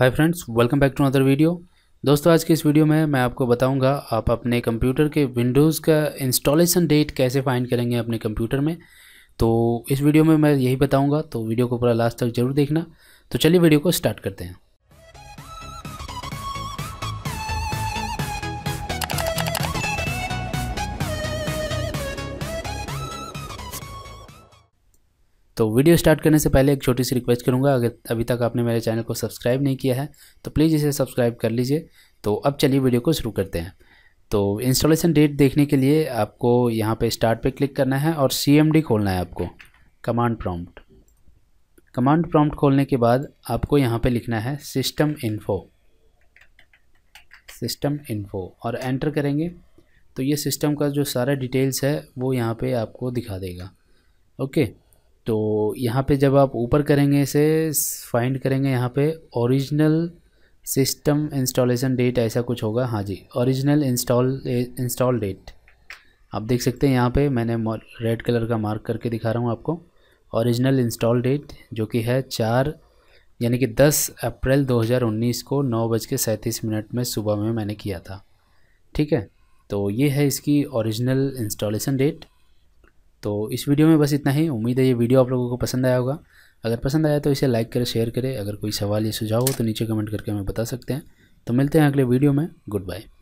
hi friends welcome back to other video दोस्तों आज के इस वीडियो में मैं आपको बताऊंगा आप अपने कंप्यूटर के विंडोज़ का इंस्टॉलेशन डेट कैसे फाइंड करेंगे अपने कंप्यूटर में तो इस वीडियो में मैं यही बताऊंगा तो वीडियो को पूरा लास्ट तक जरूर देखना तो चलिए वीडियो को स्टार्ट करते हैं तो वीडियो स्टार्ट करने से पहले एक छोटी सी रिक्वेस्ट करूँगा अगर अभी तक आपने मेरे चैनल को सब्सक्राइब नहीं किया है तो प्लीज़ इसे सब्सक्राइब कर लीजिए तो अब चलिए वीडियो को शुरू करते हैं तो इंस्टॉलेशन डेट देखने के लिए आपको यहाँ पे स्टार्ट पे क्लिक करना है और सी खोलना है आपको कमांड प्रॉम्प्ट कमांड प्रॉम्प्ट खोलने के बाद आपको यहाँ पे लिखना है सिस्टम इन्फो सिस्टम इन्फो और एंटर करेंगे तो ये सिस्टम का जो सारा डिटेल्स है वो यहाँ पे आपको दिखा देगा ओके तो यहाँ पे जब आप ऊपर करेंगे इसे फाइंड करेंगे यहाँ पे ओरिजिनल सिस्टम इंस्टॉलेशन डेट ऐसा कुछ होगा हाँ जी ओरिजिनल इंस्टॉल इंस्टॉल डेट आप देख सकते हैं यहाँ पे मैंने रेड कलर का मार्क करके दिखा रहा हूँ आपको ओरिजिनल इंस्टॉल डेट जो कि है चार यानी कि 10 अप्रैल 2019 को नौ बज के सैंतीस मिनट में सुबह में मैंने किया था ठीक है तो ये है इसकी ओरिजिनल इंस्टॉलेशन डेट तो इस वीडियो में बस इतना ही उम्मीद है ये वीडियो आप लोगों को पसंद आया होगा अगर पसंद आया तो इसे लाइक करें शेयर करें अगर कोई सवाल या सुझाव हो तो नीचे कमेंट करके हमें बता सकते हैं तो मिलते हैं अगले वीडियो में गुड बाय